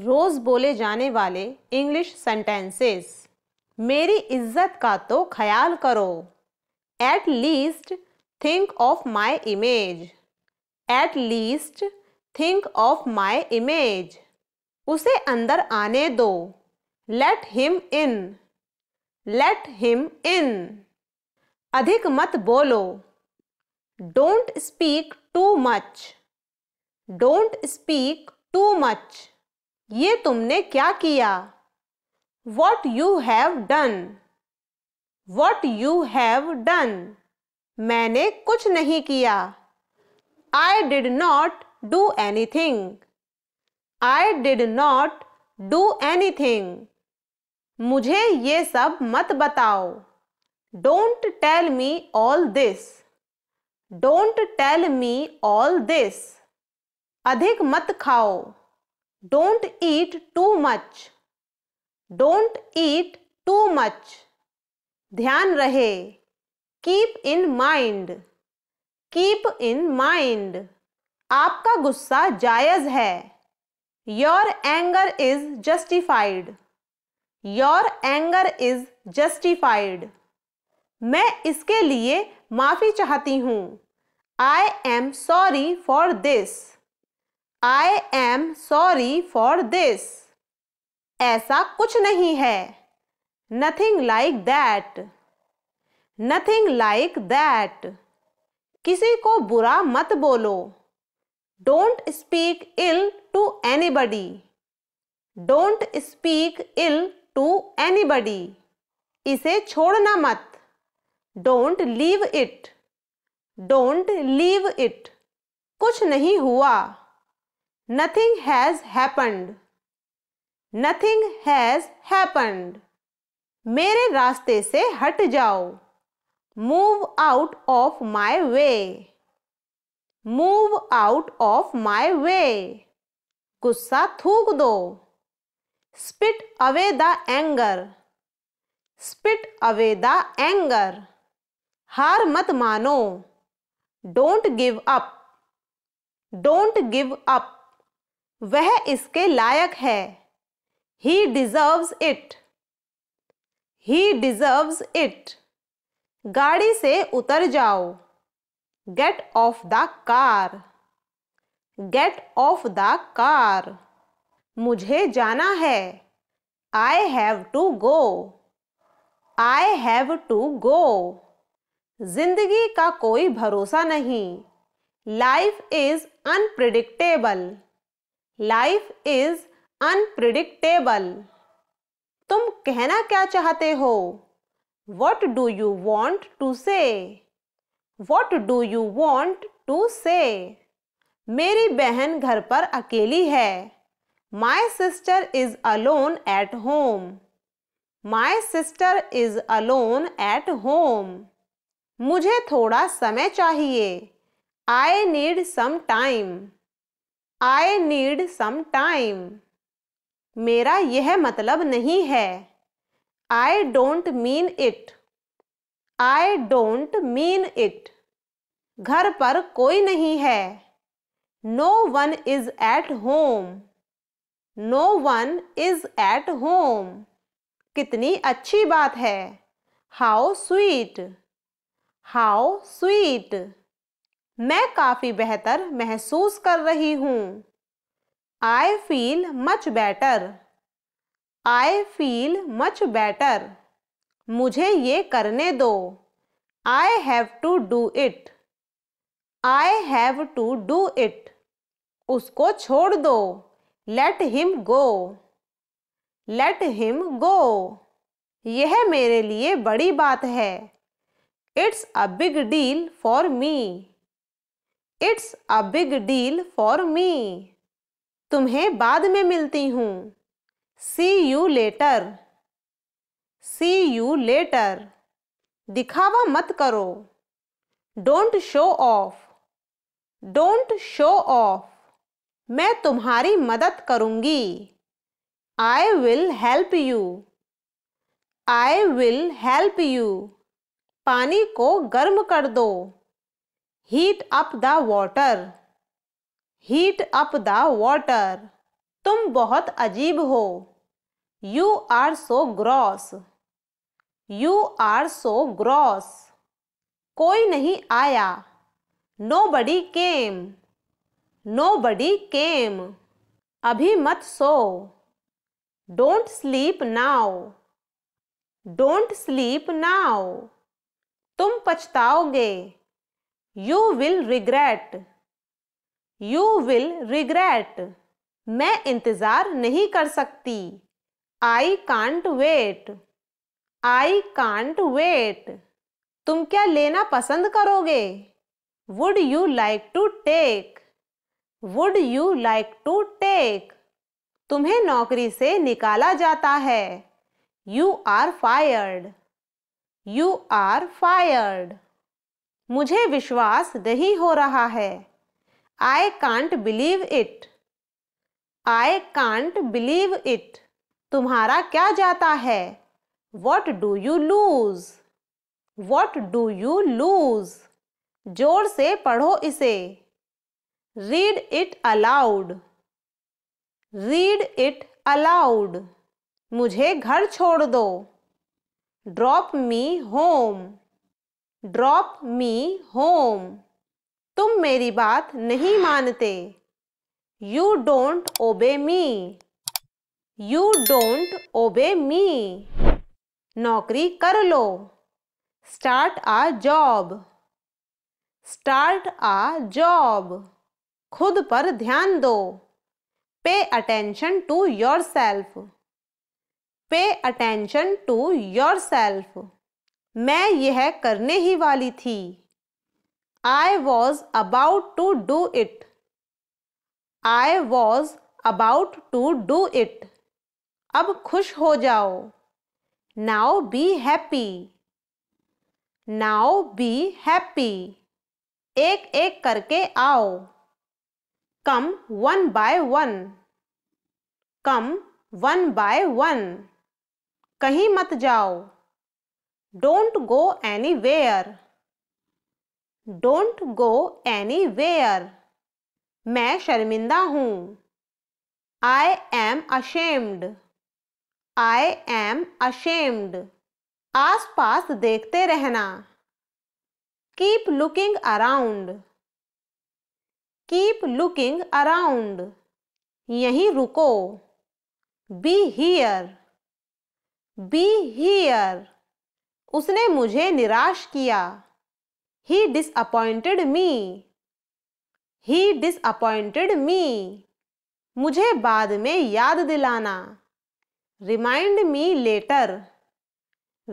रोज़ बोले जाने वाले इंग्लिश सेंटेंसेस मेरी इज्जत का तो ख्याल करो at least think of my image at least think of my image उसे अंदर आने दो let him in let him in अधिक मत बोलो don't speak too much don't speak too much ये तुमने क्या किया what you have done what you have done मैंने कुछ नहीं किया I did not do anything I did not do anything मुझे ये सब मत बताओ don't tell me all this don't tell me all this अधिक मत खाओ don't eat too much don't eat too much ध्यान रहे keep in mind keep in mind आपका गुस्सा जायज है your anger is justified your anger is justified मैं इसके लिए माफ़ी चाहती हूँ I am sorry for this I am sorry for this ऐसा कुछ नहीं है nothing like that nothing like that किसी को बुरा मत बोलो don't speak ill to anybody don't speak ill to anybody इसे छोड़ना मत don't leave it don't leave it कुछ नहीं हुआ nothing has happened nothing has happened मेरे रास्ते से हट जाओ move out of my way move out of my way गुस्सा थूक दो spit away the anger spit away the anger हार मत मानो don't give up don't give up वह इसके लायक है he deserves it he deserves it गाड़ी से उतर जाओ get off the car get off the car मुझे जाना है I have to go I have to go जिंदगी का कोई भरोसा नहीं life is unpredictable life is unpredictable तुम कहना क्या चाहते हो what do you want to say what do you want to say मेरी बहन घर पर अकेली है my sister is alone at home my sister is alone at home मुझे थोड़ा समय चाहिए I need some time I need some time मेरा यह मतलब नहीं है I don't mean it I don't mean it घर पर कोई नहीं है no one is at home no one is at home कितनी अच्छी बात है हाउ स्वीट हाउ स्वीट मैं काफ़ी बेहतर महसूस कर रही हूँ I feel much better I feel much better मुझे ये करने दो I have to do it I have to do it उसको छोड़ दो let him go let him go यह मेरे लिए बड़ी बात है it's a big deal for me it's a big deal for me तुम्हें बाद में मिलती हूँ see you later see you later दिखावा मत करो don't show of don't show off मैं तुम्हारी मदद करूँगी I will help you I will help you पानी को गर्म कर दो heat up the water heat up the water तुम बहुत अजीब हो you are so gross you are so gross कोई नहीं आया नो बडी केम नो बडी केम अभी मत सो don't sleep now don't sleep now तुम पछताओगे you will regret you will regret मैं इंतज़ार नहीं कर सकती I can't wait I can't wait तुम क्या लेना पसंद करोगे would you like to take would you like to take तुम्हें नौकरी से निकाला जाता है you are fired you are fired मुझे विश्वास नहीं हो रहा है I can't believe it I can't believe it तुम्हारा क्या जाता है what do you lose what do you lose जोर से पढ़ो इसे read it aloud read it aloud मुझे घर छोड़ दो drop me home drop me home तुम मेरी बात नहीं मानते यू डोंट ओबे मी यू डोंट ओबे मी नौकरी कर लो start a job start a job खुद पर ध्यान दो pay attention to yourself pay attention to yourself मैं यह करने ही वाली थी I was about to do it I was about to do it अब खुश हो जाओ now be happy now be happy एक एक करके आओ come one by one come one by one कहीं मत जाओ Don't go anywhere. Don't go anywhere. मैं शर्मिंदा हूँ I am ashamed. I am ashamed. आसपास देखते रहना Keep looking around. Keep looking around. यहीं रुको Be here. Be here. उसने मुझे निराश किया ही डिसअपॉइंटेड मी ही डिसअपॉइंटेड मी मुझे बाद में याद दिलाना remind me later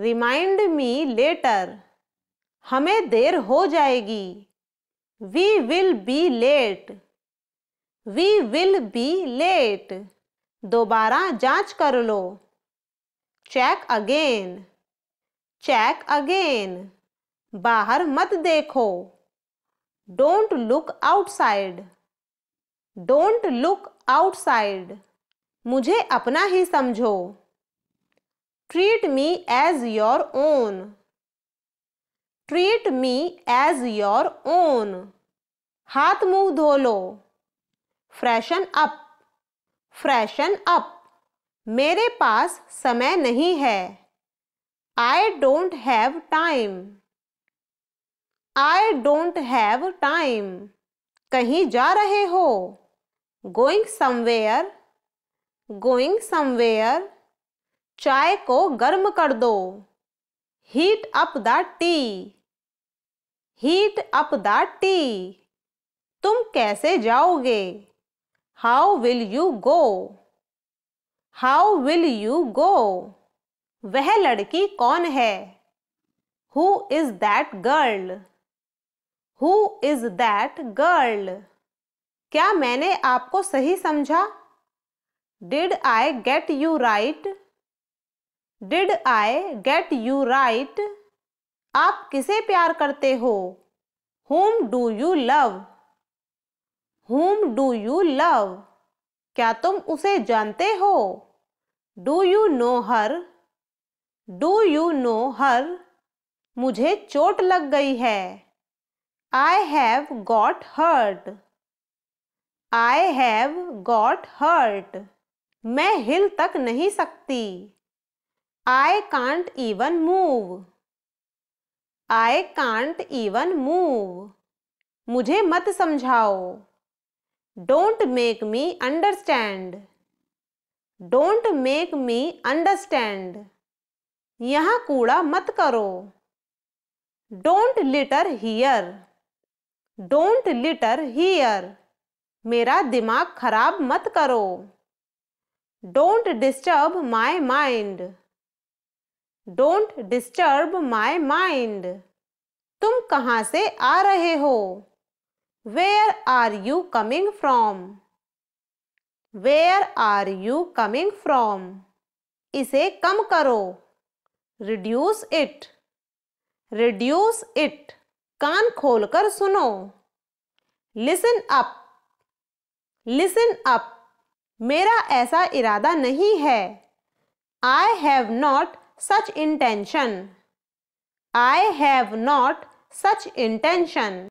remind me later हमें देर हो जाएगी we will be late we will be late दोबारा जांच कर लो चेक अगेन चेक अगेन बाहर मत देखो don't look outside don't look outside मुझे अपना ही समझो treat me as your own treat me as your own हाथ मुंह धो लो फ्रेशन अप फ्रेशन अप मेरे पास समय नहीं है I don't have time. I don't have time. कहीं जा रहे हो Going somewhere. Going somewhere. चाय को गर्म कर दो Heat up the tea. Heat up the tea. तुम कैसे जाओगे How will you go? How will you go? वह लड़की कौन है who is that girl who is that girl क्या मैंने आपको सही समझा did I get you right did I get you right आप किसे प्यार करते हो whom do you love whom do you love क्या तुम उसे जानते हो do you know her do you know her मुझे चोट लग गई है I have got hurt I have got hurt मैं हिल तक नहीं सकती I can't even move I can't even move मुझे मत समझाओ don't make me understand don't make me understand यहाँ कूड़ा मत करो don't litter here don't litter here मेरा दिमाग खराब मत करो don't disturb my mind don't disturb my mind तुम कहाँ से आ रहे हो where are you coming from where are you coming from इसे कम करो रिड्यूस इट रिड्यूस इट कान खोलकर सुनो लिसन अप लिसन अप मेरा ऐसा इरादा नहीं है I have not such intention I have not such intention